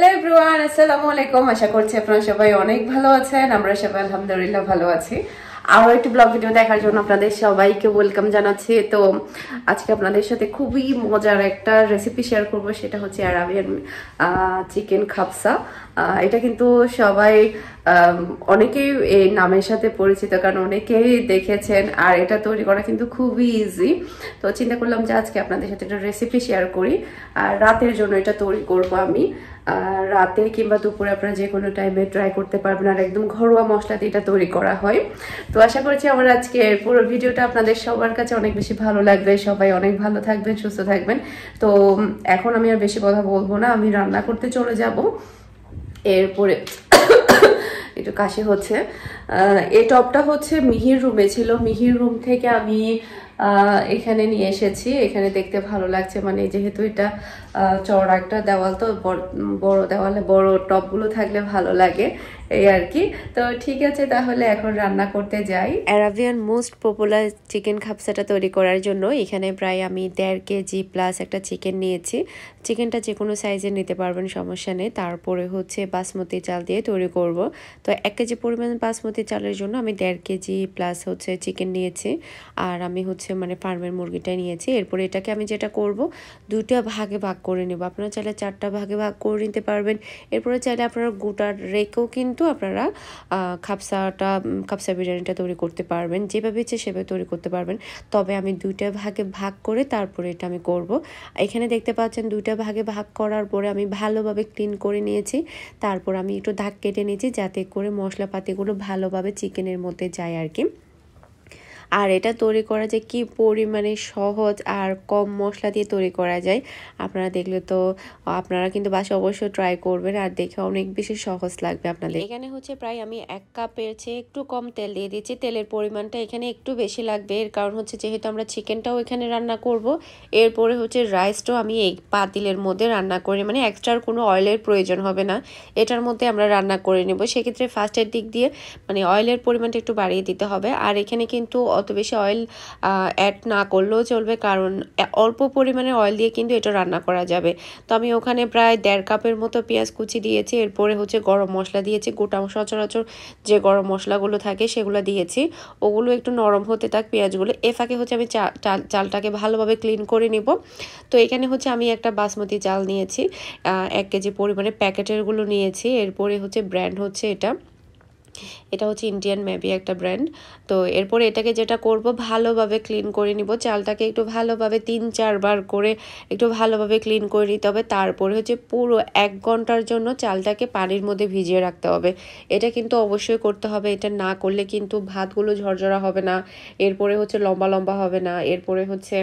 Hello everyone আসসালামু আলাইকুম আশা করছি আপনারা সবাই অনেক ভালো আছেন আমরা সবাই আলহামদুলিল্লাহ ভালো আছি আরও একটি ব্লগ ভিডিও দেখার জন্য আপনাদের সবাইকে ওয়েলকাম জানাচ্ছি তো আজকে আপনাদের সাথে খুবই মজার একটা রেসিপি শেয়ার করব সেটা হচ্ছে আরাবিয়ান চিকেন খাপসা এটা কিন্তু সবাই অনেকেই এই নামের সাথে পরিচিত কারণ অনেকেই দেখেছেন আর এটা তৈরি করা কিন্তু খুবই ইজি তো চিন্তা করলাম যে আজকে আপনাদের সাথে একটা রেসিপি শেয়ার করি আর রাতের জন্য এটা তৈরি করব আমি রাতে কিংবা দুপুরে আপনারা যে কোনো টাইমে ট্রাই করতে পারবেন আর একদম ঘরোয়া মশলা দিয়ে এটা তৈরি করা হয় তো তো আশা করছি আমার আজকে পুরো ভিডিওটা আপনাদের সবার কাছে অনেক বেশি ভালো লাগবে সবাই অনেক ভালো থাকবেন সুস্থ থাকবেন তো এখন আমি আর বেশি কথা বলবো না আমি রান্না করতে চলে যাব এরপরে একটু কাশি হচ্ছে এই টপটা হচ্ছে মিহির রুমে ছিল মিহির রুম থেকে আমি এখানে নিয়ে এসেছি এখানে দেখতে ভালো লাগছে মানে যেহেতু এটা চড়া একটা দেওয়াল তো বড় দেওয়ালে বড় টপগুলো থাকলে ভালো লাগে এই আর কি তো ঠিক আছে তাহলে এখন রান্না করতে যাই অ্যারাবিয়ান মোস্ট পপুলার চিকেন খাপসাটা তৈরি করার জন্য এখানে প্রায় আমি দেড় কেজি প্লাস একটা চিকেন নিয়েছি চিকেনটা যে কোনো সাইজে নিতে পারবেন সমস্যা নেই তারপরে হচ্ছে বাসমতি চাল দিয়ে তৈরি করব তো এক কেজি পরিমাণ বাসমতি চালের জন্য আমি দেড় কেজি প্লাস হচ্ছে চিকেন নিয়েছি আর আমি হচ্ছে মানে ফার্মের মুরগিটা নিয়েছি এরপরে এটাকে আমি যেটা করব দুটা ভাগে ভাগ করে নেব আপনারা চাইলে চারটা ভাগে ভাগ করে নিতে পারবেন এরপরে চাইলে আপনারা গোটা রেখেও কিন্তু কিন্তু আপনারা খাপসাটা খাপসা বিরিয়ানিটা তৈরি করতে পারবেন যেভাবে ইচ্ছে সেভাবে তৈরি করতে পারবেন তবে আমি দুইটা ভাগে ভাগ করে তারপরে এটা আমি করব এখানে দেখতে পাচ্ছেন দুইটা ভাগে ভাগ করার পরে আমি ভালোভাবে ক্লিন করে নিয়েছি তারপর আমি একটু দাগ কেটে নিয়েছি যাতে করে মশলাপাতিগুলো ভালোভাবে চিকেনের মধ্যে যায় আর কি আর এটা তৈরি করা যে কি পরিমাণে সহজ আর কম মশলা দিয়ে তৈরি করা যায় আপনারা দেখলে তো আপনারা কিন্তু বাসে অবশ্যই ট্রাই করবেন আর দেখে অনেক বেশি সহজ লাগবে আপনাদের এখানে হচ্ছে প্রায় আমি এক কাপের চেয়ে একটু কম তেল দিয়ে দিচ্ছি তেলের পরিমাণটা এখানে একটু বেশি লাগবে এর কারণ হচ্ছে যেহেতু আমরা চিকেনটাও এখানে রান্না করব এরপরে হচ্ছে রাইসটাও আমি এই পাতিলের মধ্যে রান্না করি মানে এক্সট্রার কোনো অয়েলের প্রয়োজন হবে না এটার মধ্যে আমরা রান্না করে নেব সেক্ষেত্রে ফার্স্টের দিক দিয়ে মানে অয়েলের পরিমাণটা একটু বাড়িয়ে দিতে হবে আর এখানে কিন্তু অত বেশি অয়েল অ্যাড না করলেও চলবে কারণ অল্প পরিমাণে অয়েল দিয়ে কিন্তু এটা রান্না করা যাবে তো আমি ওখানে প্রায় দেড় কাপের মতো পেঁয়াজ কুচি দিয়েছি এরপরে হচ্ছে গরম মশলা দিয়েছি গোটা সচরাচর যে গরম মশলাগুলো থাকে সেগুলো দিয়েছি ওগুলো একটু নরম হতে থাক পেঁয়াজগুলো এ ফাঁকে হচ্ছে আমি চাল চালটাকে ভালোভাবে ক্লিন করে নিব তো এখানে হচ্ছে আমি একটা বাসমতি চাল নিয়েছি এক কেজি পরিমাণে প্যাকেটেরগুলো নিয়েছি এরপরে হচ্ছে ব্র্যান্ড হচ্ছে এটা এটা হচ্ছে ইন্ডিয়ান মেবি একটা ব্র্যান্ড তো এরপরে এটাকে যেটা করব ভালোভাবে ক্লিন করে নিব চালটাকে একটু ভালোভাবে তিন চারবার করে একটু ভালোভাবে ক্লিন করে নিতে হবে তারপরে হচ্ছে পুরো এক ঘন্টার জন্য চালটাকে পানির মধ্যে ভিজিয়ে রাখতে হবে এটা কিন্তু অবশ্যই করতে হবে এটা না করলে কিন্তু ভাতগুলো ঝরঝরা হবে না এরপরে হচ্ছে লম্বা লম্বা হবে না এরপরে হচ্ছে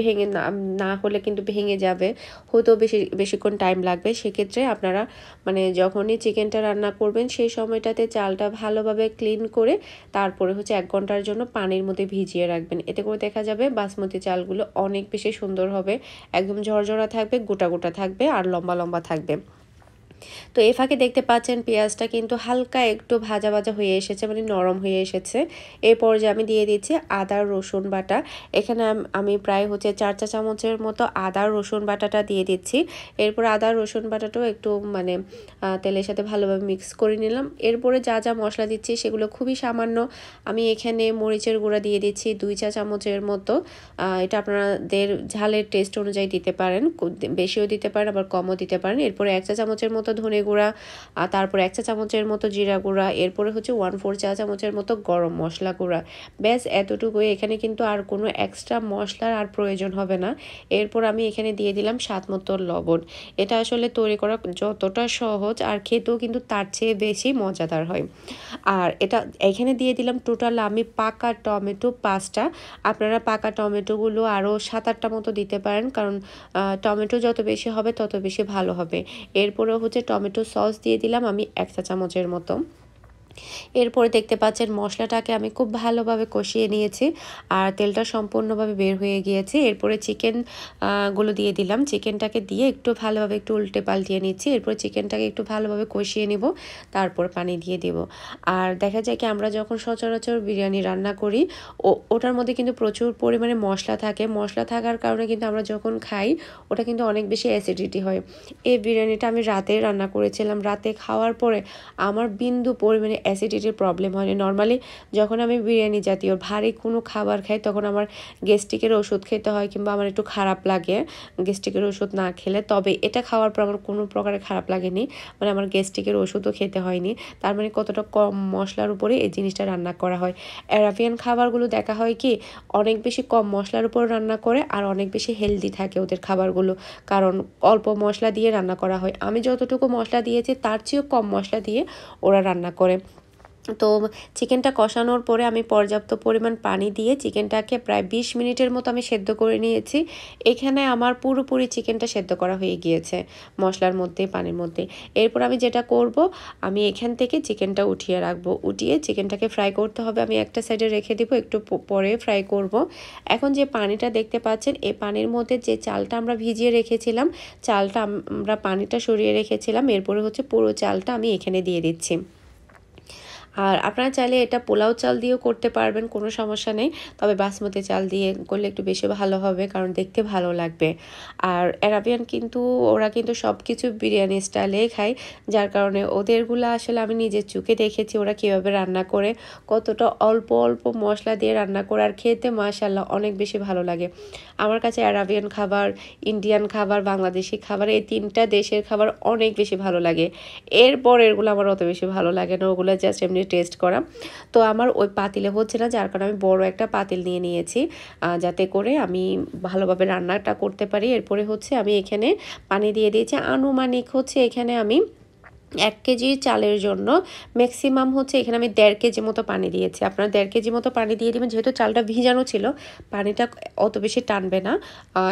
ভেঙে না না হলে কিন্তু ভেঙে যাবে হয়তো বেশি বেশিক্ষণ টাইম লাগবে সেক্ষেত্রে আপনারা মানে যখনই চিকেনটা রান্না করবেন সেই সময়টাতে চালটা ভালোভাবে ক্লিন করে তারপরে হচ্ছে এক ঘন্টার জন্য পানির মধ্যে ভিজিয়ে রাখবেন এতে করে দেখা যাবে বাসমতি চালগুলো অনেক বেশি সুন্দর হবে একদম ঝরঝরা থাকবে গোটা গোটা থাকবে আর লম্বা লম্বা থাকবে তো এ ফাঁকে দেখতে পাচ্ছেন পেঁয়াজটা কিন্তু হালকা একটু ভাজা ভাজা হয়ে এসেছে মানে নরম হয়ে এসেছে এরপর যে আমি দিয়ে দিচ্ছি আদার রসুন বাটা এখানে আমি প্রায় হচ্ছে চার চা চামচের মতো আদা রসুন বাটাটা দিয়ে দিচ্ছি এরপর আদার রসুন বাটাটাও একটু মানে তেলের সাথে ভালোভাবে মিক্স করে নিলাম এরপরে যা যা মশলা দিচ্ছি সেগুলো খুবই সামান্য আমি এখানে মরিচের গুঁড়া দিয়ে দিচ্ছি দুই চা চামচের মতো এটা আপনাদের ঝালের টেস্ট অনুযায়ী দিতে পারেন বেশিও দিতে পারেন আবার কমও দিতে পারেন এরপরে এক চা চামচের মতো মতো ধনে গুঁড়া আর তারপর এক চা চামচের মতো জিরা গুঁড়া এরপরে হচ্ছে ওয়ান ফোর চা চামচের মতো গরম মশলা গুঁড়া ব্যাস এতটুকুই এখানে কিন্তু আর কোনো এক্সট্রা মশলার আর প্রয়োজন হবে না এরপর আমি এখানে দিয়ে দিলাম স্বাদ মতো লবণ এটা আসলে তৈরি করা যতটা সহজ আর খেতেও কিন্তু তার চেয়ে বেশি মজাদার হয় আর এটা এখানে দিয়ে দিলাম টোটাল আমি পাকা টমেটো পাঁচটা আপনারা পাকা টমেটোগুলো আরও সাত আটটা মতো দিতে পারেন কারণ টমেটো যত বেশি হবে তত বেশি ভালো হবে এরপরে হচ্ছে টমেটো সস দিয়ে দিলাম আমি এক চা চামচের মতো এরপরে দেখতে পাচ্ছেন মশলাটাকে আমি খুব ভালোভাবে কষিয়ে নিয়েছি আর তেলটা সম্পূর্ণভাবে বের হয়ে গিয়েছে এরপরে চিকেন গুলো দিয়ে দিলাম চিকেনটাকে দিয়ে একটু ভালোভাবে একটু উল্টে পাল্টিয়ে নিচ্ছি এরপর চিকেনটাকে একটু ভালোভাবে কষিয়ে নেব তারপর পানি দিয়ে দেব আর দেখা যায় কি আমরা যখন সচরাচর বিরিয়ানি রান্না করি ও ওটার মধ্যে কিন্তু প্রচুর পরিমাণে মশলা থাকে মশলা থাকার কারণে কিন্তু আমরা যখন খাই ওটা কিন্তু অনেক বেশি অ্যাসিডিটি হয় এই বিরিয়ানিটা আমি রাতে রান্না করেছিলাম রাতে খাওয়ার পরে আমার বিন্দু পরিমাণে অ্যাসিডিটির প্রবলেম হয় না নর্মালি যখন আমি বিরিয়ানি জাতীয় ভারী কোনো খাবার খাই তখন আমার গ্যাস্ট্রিকের ওষুধ খেতে হয় কিংবা আমার একটু খারাপ লাগে গ্যাস্ট্রিকের ওষুধ না খেলে তবে এটা খাওয়ার পর আমার কোনো প্রকারে খারাপ লাগেনি মানে আমার গ্যাস্ট্রিকের ওষুধও খেতে হয়নি তার মানে কতটা কম মশলার উপরে এই জিনিসটা রান্না করা হয় অ্যারাবিয়ান খাবারগুলো দেখা হয় কি অনেক বেশি কম মশলার উপর রান্না করে আর অনেক বেশি হেলদি থাকে ওদের খাবারগুলো কারণ অল্প মশলা দিয়ে রান্না করা হয় আমি যতটুকু মশলা দিয়েছি তার চেয়েও কম মশলা দিয়ে ওরা রান্না করে তো চিকেনটা কষানোর পরে আমি পর্যাপ্ত পরিমাণ পানি দিয়ে চিকেনটাকে প্রায় ২০ মিনিটের মতো আমি সেদ্ধ করে নিয়েছি এখানে আমার পুরোপুরি চিকেনটা সেদ্ধ করা হয়ে গিয়েছে মশলার মধ্যে পানির মধ্যে এরপর আমি যেটা করব আমি এখান থেকে চিকেনটা উঠিয়ে রাখবো উঠিয়ে চিকেনটাকে ফ্রাই করতে হবে আমি একটা সাইডে রেখে দিব একটু পরে ফ্রাই করব। এখন যে পানিটা দেখতে পাচ্ছেন এই পানির মধ্যে যে চালটা আমরা ভিজিয়ে রেখেছিলাম চালটা আমরা পানিটা সরিয়ে রেখেছিলাম এরপরে হচ্ছে পুরো চালটা আমি এখানে দিয়ে দিচ্ছি আর আপনারা চাইলে এটা পোলাও চাল দিয়েও করতে পারবেন কোনো সমস্যা নেই তবে বাসমতি চাল দিয়ে করলে একটু বেশি ভালো হবে কারণ দেখতে ভালো লাগবে আর অ্যারাবিয়ান কিন্তু ওরা কিন্তু সব কিছু বিরিয়ানি স্টাইলেই খায় যার কারণে ওদেরগুলো আসলে আমি নিজের চোখে দেখেছি ওরা কীভাবে রান্না করে কতটা অল্প অল্প মশলা দিয়ে রান্না করে আর খেতে মাশাল্লাহ অনেক বেশি ভালো লাগে আমার কাছে অ্যারাবিয়ান খাবার ইন্ডিয়ান খাবার বাংলাদেশি খাবার এই তিনটা দেশের খাবার অনেক বেশি ভালো লাগে এরপর এরগুলো আমার অত বেশি ভালো লাগে না ওগুলো জাস্ট এমনি টেস্ট করা তো আমার ওই পাতিলে হচ্ছে না যার কারণে আমি বড় একটা পাতিল নিয়ে নিয়েছি যাতে করে আমি ভালোভাবে রান্নাটা করতে পারি এরপরে হচ্ছে আমি এখানে পানি দিয়ে দিয়েছি আনুমানিক হচ্ছে এখানে আমি এক কেজি চালের জন্য ম্যাক্সিমাম হচ্ছে এখানে আমি দেড় কেজি মতো পানি দিয়েছি আপনারা দেড় কেজি মতো পানি দিয়ে দেবেন যেহেতু চালটা ভিজানো ছিল পানিটা অত বেশি টানবে না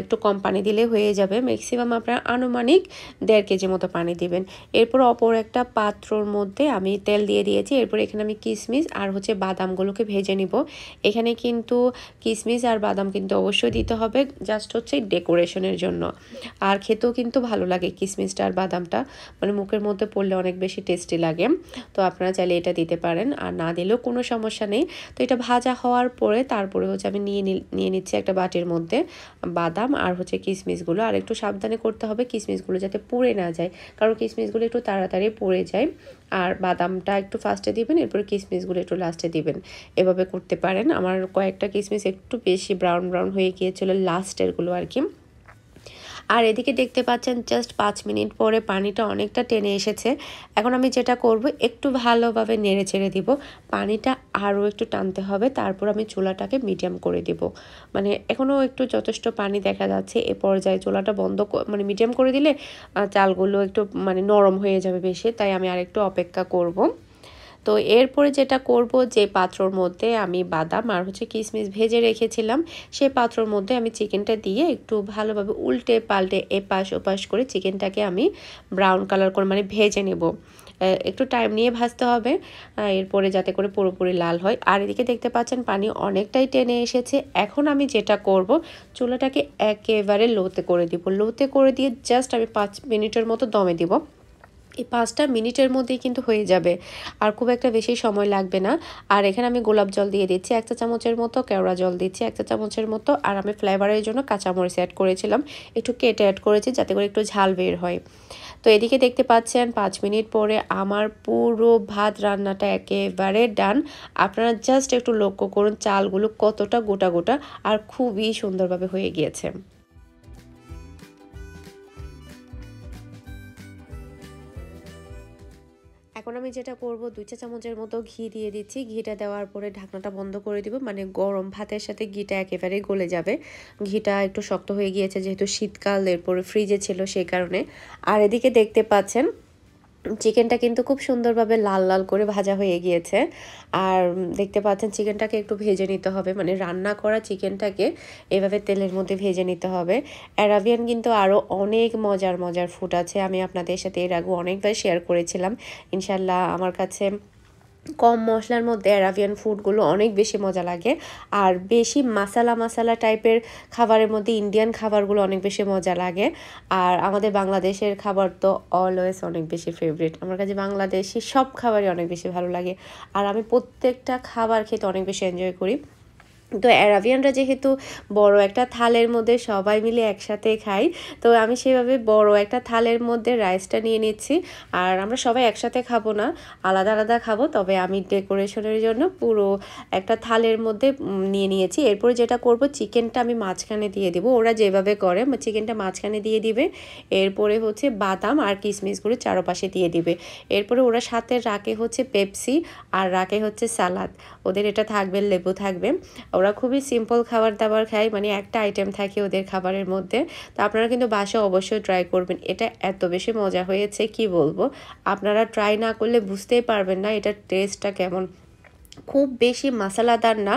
একটু কম পানি দিলে হয়ে যাবে ম্যাক্সিমাম আপনারা আনুমানিক দেড় কেজি মতো পানি দিবেন এরপর অপর একটা পাত্রর মধ্যে আমি তেল দিয়ে দিয়েছি এরপর এখানে আমি কিশমিশ আর হচ্ছে বাদামগুলোকে ভেজে নিব এখানে কিন্তু কিশমিশ আর বাদাম কিন্তু অবশ্যই দিতে হবে জাস্ট হচ্ছে ডেকোরেশনের জন্য আর খেতেও কিন্তু ভালো লাগে কিশমিশটা আর বাদামটা মানে মুখের মধ্যে করলে অনেক বেশি টেস্টি লাগে তো আপনারা চাইলে এটা দিতে পারেন আর না দিলেও কোনো সমস্যা নেই তো এটা ভাজা হওয়ার পরে তারপরে হচ্ছে আমি নিয়ে নিয়ে নিচ্ছি একটা বাটির মধ্যে বাদাম আর হচ্ছে কিশমিশগুলো আর একটু সাবধানে করতে হবে কিশমিশগুলো যাতে পুড়ে না যায় কারণ কিশমিশগুলো একটু তাড়াতাড়ি পড়ে যায় আর বাদামটা একটু ফার্স্টে দিবেন এরপরে কিশমিশগুলো একটু লাস্টে দিবেন এভাবে করতে পারেন আমার কয়েকটা কিশমিশ একটু বেশি ব্রাউন ব্রাউন হয়ে গিয়েছিলো লাস্টেরগুলো আর কি আর এদিকে দেখতে পাচ্ছেন জাস্ট পাঁচ মিনিট পরে পানিটা অনেকটা টেনে এসেছে এখন আমি যেটা করব একটু ভালোভাবে নেড়ে ছেড়ে দিব পানিটা আরও একটু টানতে হবে তারপর আমি চুলাটাকে মিডিয়াম করে দিব মানে এখনও একটু যথেষ্ট পানি দেখা যাচ্ছে এ পর্যায়ে চুলাটা বন্ধ মানে মিডিয়াম করে দিলে চালগুলো একটু মানে নরম হয়ে যাবে বেশি তাই আমি আর একটু অপেক্ষা করবো তো এরপরে যেটা করব যে পাত্রর মধ্যে আমি বাদাম আর হচ্ছে কিশমিশ ভেজে রেখেছিলাম সে পাত্রর মধ্যে আমি চিকেনটা দিয়ে একটু ভালোভাবে উল্টে পাল্টে এপাশ ওপাশ করে চিকেনটাকে আমি ব্রাউন কালার করে মানে ভেজে নেব একটু টাইম নিয়ে ভাজতে হবে এরপরে যাতে করে পুরোপুরি লাল হয় আর এদিকে দেখতে পাচ্ছেন পানি অনেকটাই টেনে এসেছে এখন আমি যেটা করব চুলাটাকে একেবারে লোতে করে দিব লোতে করে দিয়ে জাস্ট আমি পাঁচ মিনিটের মতো দমে দিব এই পাঁচটা মিনিটের মধ্যেই কিন্তু হয়ে যাবে আর খুব একটা বেশি সময় লাগবে না আর এখানে আমি গোলাপ জল দিয়ে দিচ্ছি এক চা চামচের মতো কেওড়া জল দিচ্ছি এক চা চামচের মতো আর আমি ফ্লেভারের জন্য কাঁচামরিচ অ্যাড করেছিলাম একটু কেটে অ্যাড করেছি যাতে করে একটু ঝাল বের হয় তো এদিকে দেখতে পাচ্ছেন পাঁচ মিনিট পরে আমার পুরো ভাত রান্নাটা একেবারে ডান আপনারা জাস্ট একটু লক্ষ্য করুন চালগুলো কতটা গোটা গোটা আর খুবই সুন্দরভাবে হয়ে গিয়েছে এখন আমি যেটা করব দুই চা চামচের মতো ঘি দিয়ে দিচ্ছি ঘিটা দেওয়ার পরে ঢাকনাটা বন্ধ করে দিব মানে গরম ভাতের সাথে ঘিটা একেবারে গলে যাবে ঘিটা একটু শক্ত হয়ে গিয়েছে যেহেতু শীতকাল এরপরে ফ্রিজে ছিল সেই কারণে আর এদিকে দেখতে পাচ্ছেন চিকেনটা কিন্তু খুব সুন্দরভাবে লাল লাল করে ভাজা হয়ে গিয়েছে আর দেখতে পাচ্ছেন চিকেনটাকে একটু ভেজে নিতে হবে মানে রান্না করা চিকেনটাকে এভাবে তেলের মধ্যে ভেজে নিতে হবে অ্যারাবিয়ান কিন্তু আরও অনেক মজার মজার ফুড আছে আমি আপনাদের সাথে এর আগে অনেকবার শেয়ার করেছিলাম ইনশাল্লাহ আমার কাছে কম মশলার মধ্যে অ্যারাবিয়ান ফুডগুলো অনেক বেশি মজা লাগে আর বেশি মাসালা মাসালা টাইপের খাবারের মধ্যে ইন্ডিয়ান খাবারগুলো অনেক বেশি মজা লাগে আর আমাদের বাংলাদেশের খাবার তো অলওয়েজ অনেক বেশি ফেভারিট আমার কাছে বাংলাদেশি সব খাবারই অনেক বেশি ভালো লাগে আর আমি প্রত্যেকটা খাবার খেতে অনেক বেশি এনজয় করি তো অ্যারাবিয়ানরা যেহেতু বড় একটা থালের মধ্যে সবাই মিলে একসাথে খাই তো আমি সেভাবে বড় একটা থালের মধ্যে রাইসটা নিয়ে নিচ্ছি আর আমরা সবাই একসাথে খাবো না আলাদা আলাদা খাবো তবে আমি ডেকোরেশনের জন্য পুরো একটা থালের মধ্যে নিয়ে নিয়েছি এরপরে যেটা করব চিকেনটা আমি মাঝখানে দিয়ে দেব ওরা যেভাবে করে চিকেনটা মাঝখানে দিয়ে দিবে এরপরে হচ্ছে বাদাম আর কিশমিশগুলো চারপাশে দিয়ে দিবে এরপরে ওরা সাথে রাখে হচ্ছে পেপসি আর রাখে হচ্ছে সালাদ ওদের এটা থাকবে লেবু থাকবে ওরা খুবই সিম্পল খাবার দাবার খায় মানে একটা আইটেম থাকে ওদের খাবারের মধ্যে তো আপনারা কিন্তু বাসা অবশ্যই ট্রাই করবেন এটা এত বেশি মজা হয়েছে কি বলবো আপনারা ট্রাই না করলে বুঝতেই পারবেন না এটার টেস্টটা কেমন খুব বেশি মশলাদার না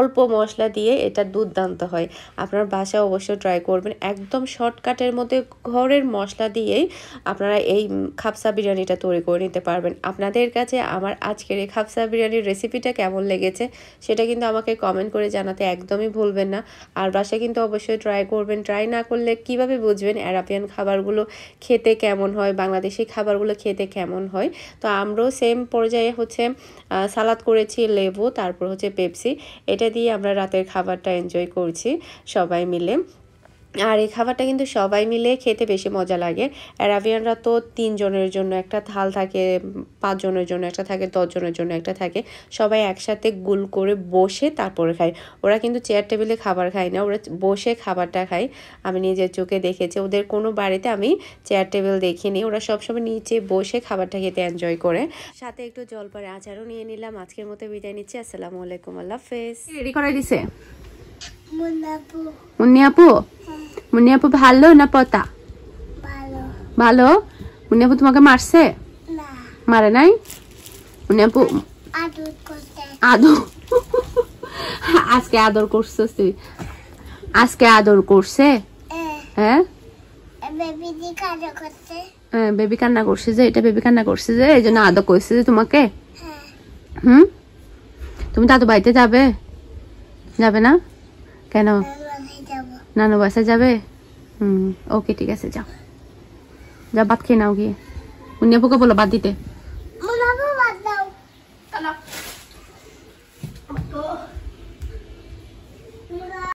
অল্প মশলা দিয়ে এটা দুর্দান্ত হয় আপনার বাসায় অবশ্যই ট্রাই করবেন একদম শর্টকাটের মধ্যে ঘরের মশলা দিয়েই আপনারা এই খাপসা বিরিয়ানিটা তৈরি করে নিতে পারবেন আপনাদের কাছে আমার আজকের এই খাপসা বিরিয়ানির রেসিপিটা কেমন লেগেছে সেটা কিন্তু আমাকে কমেন্ট করে জানাতে একদমই ভুলবেন না আর বাসায় কিন্তু অবশ্যই ট্রাই করবেন ট্রাই না করলে কিভাবে বুঝবেন অ্যারাবিয়ান খাবারগুলো খেতে কেমন হয় বাংলাদেশি খাবারগুলো খেতে কেমন হয় তো আমরাও সেম পর্যায়ে হচ্ছে সালাদ করেছি লেবু তারপর হচ্ছে পেপসি এটা এটা দিয়ে আমরা রাতের খাবারটা এনজয় করছি সবাই মিলে আর এই খাবারটা কিন্তু সবাই মিলে খেতে বেশি মজা লাগে অ্যারাবিয়ানরা তো তিনজনের জন্য একটা থাল থাকে পাঁচজনের জন্য একটা থাকে দশজনের জন্য একটা থাকে সবাই একসাথে গুল করে বসে তারপরে খায় ওরা কিন্তু চেয়ার টেবিলে খাবার খায় না ওরা বসে খাবারটা খায় আমি নিজের চোখে দেখেছি ওদের কোনো বাড়িতে আমি চেয়ার টেবিল দেখিনি ওরা সবসময় নিচে বসে খাবারটা খেতে এনজয় করে সাথে একটু জলপারে আচারও নিয়ে নিলাম আজকের মতো বিদায় নিচ্ছি আসসালামু আলাইকুম আল্লাহ ফেস রেডি করে দিছে মুন্নি আপু মুন্নি ভালো না পতা ভালো মুন্নি তোমাকে মারছে মারে নাই মুন্নি আপু আদর আজকে আদর করছে আজকে আদর করছে হ্যাঁ বেবি কান্না করছে যে এটা বেবি কান্না করছে যে এই জন্য আদর করছে যে তোমাকে হ্যাঁ। হুম তুমি দাদু বাড়িতে যাবে যাবে না কেন নানু বাসায় যাবে হুম ওকে ঠিক আছে যাও যা বাদ খেয়ে নাও গিয়ে উনি আপুকে বলো ভাত দিতে